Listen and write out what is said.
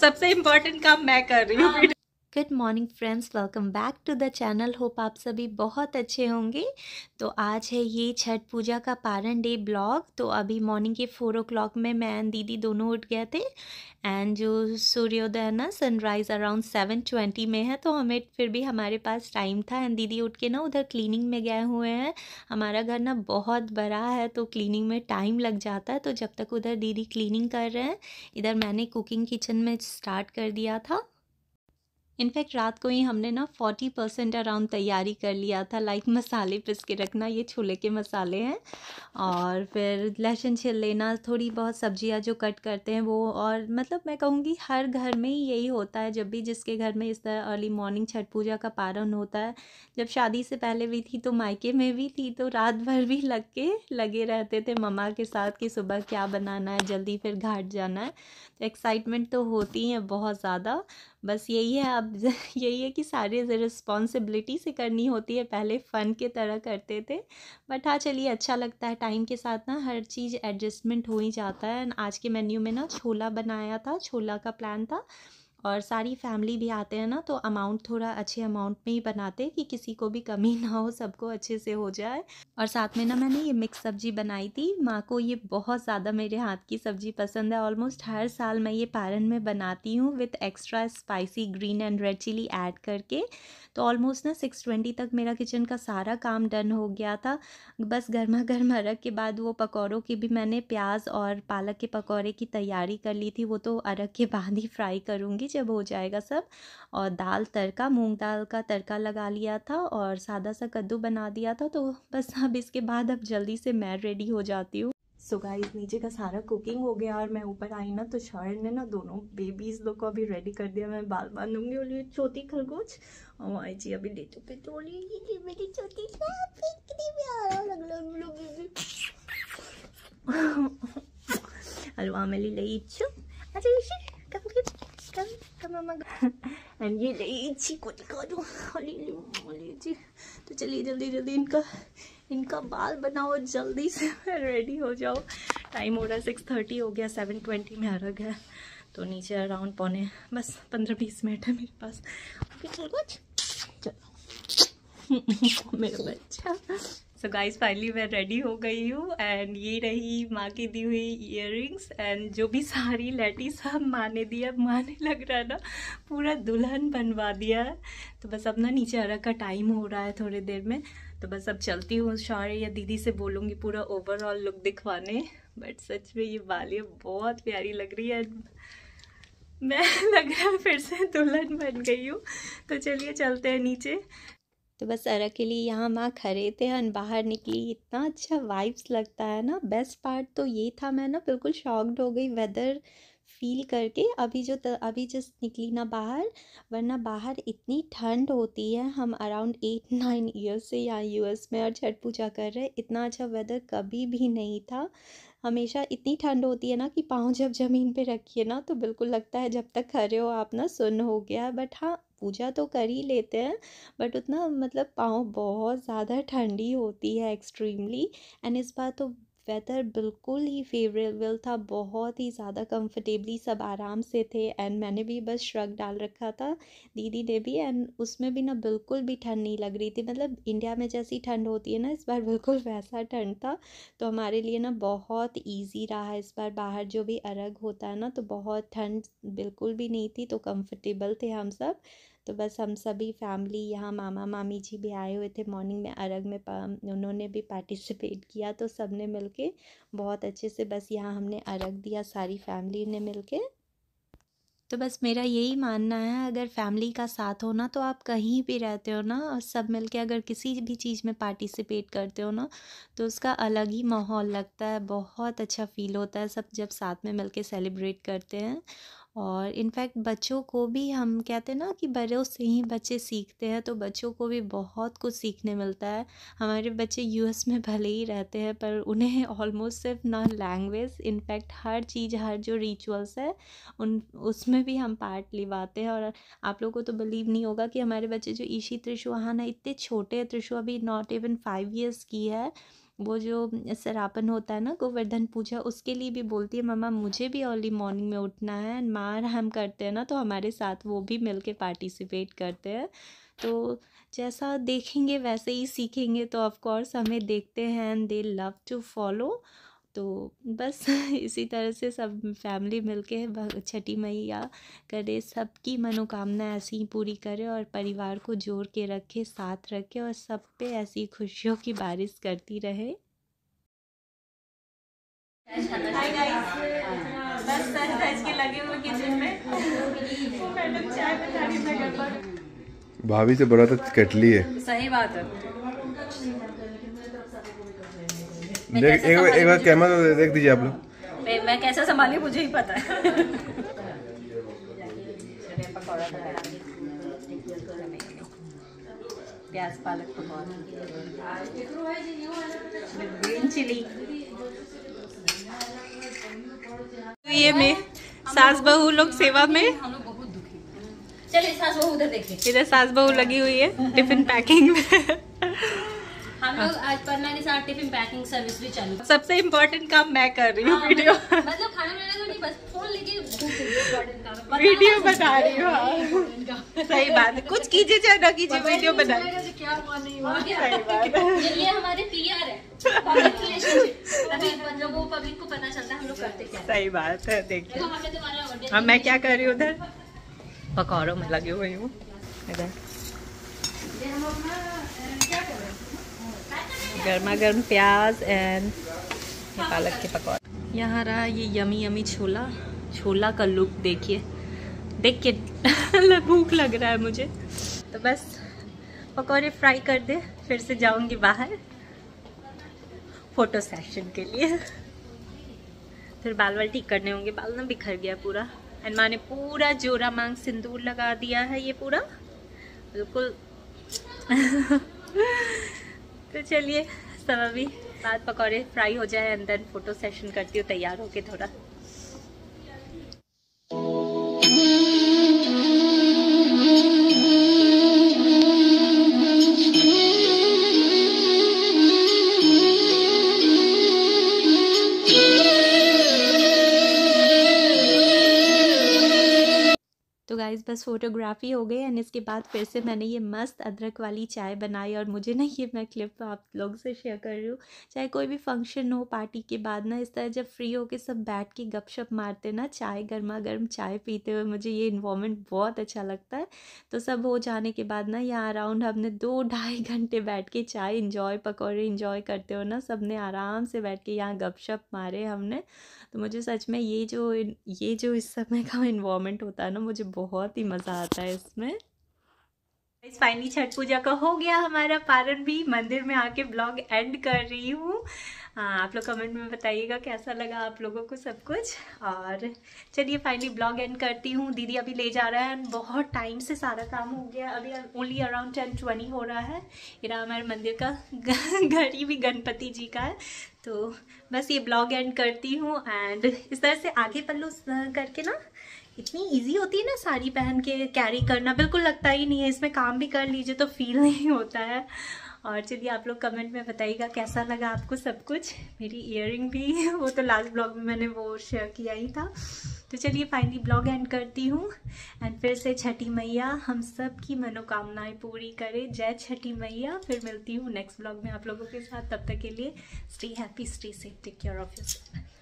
सबसे इम्पोर्टेंट काम मैं कर रही हूँ हाँ। Good morning friends welcome back to the channel hope आप सभी बहुत अच्छे होंगे तो आज है ये छठ पूजा का पारण डे ब्लॉग तो अभी मॉर्निंग के फोर ओ क्लॉक में मैं एंड दीदी दोनों उठ गए थे एंड जो सूर्योदय है ना सनराइज़ अराउंड सेवन ट्वेंटी में है तो हमें फिर भी हमारे पास टाइम था एंड दीदी उठ के ना उधर क्लीनिंग में गए हुए हैं हमारा घर ना बहुत बड़ा है तो क्लीनिंग में टाइम लग जाता है तो जब तक उधर दीदी क्लीनिंग कर रहे हैं इधर मैंने कुकिंग किचन में स्टार्ट कर दिया था इनफैक्ट रात को ही हमने ना फोर्टी परसेंट अराउंड तैयारी कर लिया था लाइक मसाले पिस के रखना ये छोले के मसाले हैं और फिर लहसुन छिल लेना थोड़ी बहुत सब्जियां जो कट करते हैं वो और मतलब मैं कहूँगी हर घर में ही यही होता है जब भी जिसके घर में इस तरह अर्ली मॉर्निंग छठ पूजा का पारण होता है जब शादी से पहले भी थी तो मायके में भी थी तो रात भर भी लग के लगे रहते थे ममा के साथ कि सुबह क्या बनाना है जल्दी फिर घाट जाना है एक्साइटमेंट तो, तो होती है बहुत ज़्यादा बस यही है अब यही है कि सारे रिस्पॉन्सिबिलिटी से करनी होती है पहले फ़न के तरह करते थे बट हाँ चलिए अच्छा लगता है टाइम के साथ ना हर चीज़ एडजस्टमेंट हो ही जाता है आज के मेन्यू में ना छोला बनाया था छोला का प्लान था और सारी फैमिली भी आते हैं ना तो अमाउंट थोड़ा अच्छे अमाउंट में ही बनाते हैं कि किसी को भी कमी ना हो सबको अच्छे से हो जाए और साथ में ना मैंने ये मिक्स सब्जी बनाई थी माँ को ये बहुत ज़्यादा मेरे हाथ की सब्जी पसंद है ऑलमोस्ट हर साल मैं ये पारन में बनाती हूँ with extra spicy green and red chilli add करके तो ऑलमोस्ट ना सिक्स ट्वेंटी तक मेरा किचन का सारा काम डन हो गया था बस गर्मा गर्मा अरग के बाद वो पकौड़ों की भी मैंने प्याज और पालक के पकौड़े की तैयारी कर ली थी वो तो अरग के बाद ही फ्राई करूँगी लूँगी जब हो जाएगा सब और दाल तड़का मूंग दाल का तड़का लगा लिया था और सादा सा कद्दू बना दिया था तो बस अब इसके बाद अब जल्दी से मैं रेडी हो जाती हूँ सो गाइस नीचे का सारा कुकिंग हो गया और मैं ऊपर आई ना तो शहर ने ना दोनों बेबीज़ लोग को अभी रेडी कर दिया मैं बाल बांधूंगी और ये छोटी खरगोश और आई जी अभी लेटो पे तो मेरी छोटी अलवा मेली लई अच्छा का ना ना ये लीची को दिखा दो लीची तो चलिए जल्दी जल्दी इनका इनका बाल बनाओ जल्दी से रेडी हो जाओ टाइम हो रहा है सिक्स थर्टी हो गया सेवन ट्वेंटी में अर्घ है तो नीचे अराउंड पौने बस पंद्रह बीस मिनट है मेरे पास कुछ चलो चलो मेरा बच्चा सो गाइस फाइनली मैं रेडी हो गई हूँ एंड ये रही माँ की दी हुई इयर एंड जो भी सारी लैटी सब माँ ने दिया माँ ने लग रहा है ना पूरा दुल्हन बनवा दिया है तो बस अब ना नीचे अरग का टाइम हो रहा है थोड़ी देर में तो बस अब चलती हूँ शारे या दीदी से बोलूँगी पूरा ओवरऑल लुक दिखवाने बट सच में ये बालियाँ बहुत प्यारी लग रही है मैं लग रहा है फिर से दुल्हन बन गई हूँ तो चलिए चलते हैं नीचे तो बस अरा के लिए यहाँ माँ खड़े थे और बाहर निकली इतना अच्छा वाइब्स लगता है ना बेस्ट पार्ट तो ये था मैं ना बिल्कुल शॉक्ड हो गई वेदर फील करके अभी जो अभी जस्ट निकली ना बाहर वरना बाहर इतनी ठंड होती है हम अराउंड एट नाइन ईयर्स से यहाँ यूएस में और छठ पूजा कर रहे इतना अच्छा वेदर कभी भी नहीं था हमेशा इतनी ठंड होती है ना कि पाँव जब ज़मीन पे रखिए ना तो बिल्कुल लगता है जब तक खड़े हो आप ना सुन हो गया बट हाँ पूजा तो कर ही लेते हैं बट उतना मतलब पाँव बहुत ज़्यादा ठंडी होती है एक्सट्रीमली एंड इस बार तो वेदर बिल्कुल ही फेवरेबल था बहुत ही ज़्यादा कंफर्टेबली सब आराम से थे एंड मैंने भी बस श्रग डाल रखा था दीदी ने भी एंड उसमें भी ना बिल्कुल भी ठंड नहीं लग रही थी मतलब इंडिया में जैसी ठंड होती है ना इस बार बिल्कुल वैसा ठंड था तो हमारे लिए ना बहुत ईजी रहा इस बार बाहर जो भी अर्घ होता है ना तो बहुत ठंड बिल्कुल भी नहीं थी तो कम्फर्टेबल थे हम सब तो बस हम सभी फैमिली यहाँ मामा मामी जी भी आए हुए थे मॉर्निंग में अर्ग में उन्होंने भी पार्टिसिपेट किया तो सब ने मिल के बहुत अच्छे से बस यहाँ हमने अरग दिया सारी फैमिली ने मिल के तो बस मेरा यही मानना है अगर फैमिली का साथ हो ना तो आप कहीं भी रहते हो ना और सब मिलके अगर किसी भी चीज़ में पार्टिसिपेट करते हो ना तो उसका अलग ही माहौल लगता है बहुत अच्छा फील होता है सब जब साथ में मिलके सेलिब्रेट करते हैं और इनफैक्ट बच्चों को भी हम कहते हैं ना कि बड़ों से ही बच्चे सीखते हैं तो बच्चों को भी बहुत कुछ सीखने मिलता है हमारे बच्चे यूएस में भले ही रहते हैं पर उन्हें ऑलमोस्ट सिर्फ ना लैंग्वेज इनफैक्ट हर चीज़ हर जो रिचुअल्स है उन उसमें भी हम पार्ट लिवाते हैं और आप लोगों को तो बिलीव नहीं होगा कि हमारे बच्चे जो ईशी वहाँ ना इतने छोटे त्रिशु अभी नॉट इवन फाइव ईयर्स की है वो जो सरापन होता है ना गोवर्धन पूजा उसके लिए भी बोलती है मम्मा मुझे भी अर्ली मॉर्निंग में उठना है एंड मार हम करते हैं ना तो हमारे साथ वो भी मिल पार्टिसिपेट करते हैं तो जैसा देखेंगे वैसे ही सीखेंगे तो ऑफ़ कोर्स हमें देखते हैं and they love to follow तो बस इसी तरह से सब फैमिली मिल के छठी मैया करे सबकी मनोकामना ऐसी ही पूरी करे और परिवार को जोड़ के रखे साथ रखे और सब पे ऐसी खुशियों की बारिश करती रहे हाय बस के लगे हुए किचन में चाय भाभी से बड़ा तो कटली है सही बात है देख एक एक बार कैमरा तो देख दीजिए आप लोग मैं, मैं कैसे संभाली मुझे ही पता है प्याज पालक तो ग्रीन चिली तो ये में सास बहू लोग सेवा में चलिए सास बहू उधर देखिए इधर सास बहू लगी हुई है टिफिन पैकिंग में हम लोग आज टिफिन पैकिंग सर्विस भी चालू सबसे इम्पोर्टेंट काम मैं कर रही हूँ वीडियो हाँ, मतलब खाना नहीं बस फोन लेके वीडियो बता रही हूँ हाँ। सही बात है कुछ कीजिए चाहे ना कीजिए वीडियो बना क्या हमारे है मतलब सही बात है देखिए अब हाँ, मैं क्या कर रही हूँ उधर पकौड़ों में लगी हुई हूँ इधर गर्मा गर्म प्याज एंड पालक के पकौड़े यहाँ रहा ये यमी यमी छोला छोला का लुक देखिए देख के भूख लग रहा है मुझे तो बस पकौड़े फ्राई कर दे फिर से जाऊंगी बाहर फोटो सेशन के लिए फिर बाल बाल ठीक करने होंगे बाल ना बिखर गया पूरा एंड माँ ने पूरा जोरा मांग सिंदूर लगा दिया है ये पूरा बिल्कुल तो चलिए सब अभी दाल पकौड़े फ्राई हो जाए एंड देन फोटो सेशन करती हूँ तैयार होके थोड़ा बस फ़ोटोग्राफ़ी हो गई एंड इसके बाद फिर से मैंने ये मस्त अदरक वाली चाय बनाई और मुझे ना ये मैं क्लिप आप लोगों से शेयर कर रही हूँ चाहे कोई भी फंक्शन हो पार्टी के बाद ना इस तरह जब फ्री हो के सब बैठ के गपशप मारते ना चाय गर्मा गर्म चाय पीते हुए मुझे ये इन्वामेंट बहुत अच्छा लगता है तो सब हो जाने के बाद ना यहाँ अराउंड हमने दो ढाई घंटे बैठ के चाय इन्जॉय पकौड़े इन्जॉय करते हो ना सब ने आराम से बैठ के यहाँ गपशप मारे हमने तो मुझे सच में ये जो ये जो इस समय का इन्वामेंट होता है ना मुझे बहुत ही मज़ा आता है इसमें इस फाइनली छठ पूजा का हो गया हमारा पारण भी मंदिर में आके ब्लॉग एंड कर रही हूँ आप लोग कमेंट में बताइएगा कैसा लगा आप लोगों को सब कुछ और चलिए फाइनली ब्लॉग एंड करती हूँ दीदी अभी ले जा रहा है बहुत टाइम से सारा काम हो गया अभी ओनली अराउंड टेन ट्वेंटी हो रहा है इरा हमारे मंदिर का घर ही भी गणपति जी का है तो बस ये ब्लॉग एंड करती हूँ एंड इस तरह से आगे पल्लू करके ना इतनी इजी होती है ना साड़ी पहन के कैरी करना बिल्कुल लगता ही नहीं है इसमें काम भी कर लीजिए तो फील नहीं होता है और चलिए आप लोग कमेंट में बताइएगा कैसा लगा आपको सब कुछ मेरी इयर भी वो तो लास्ट ब्लॉग में मैंने वो शेयर किया ही था तो चलिए फाइनली ब्लॉग एंड करती हूँ एंड फिर से छठी मैया हम सब की मनोकामनाएं पूरी करें जय छठी मैया फिर मिलती हूँ नेक्स्ट ब्लॉग में आप लोगों के साथ तब तक के लिए stay happy stay safe take care of your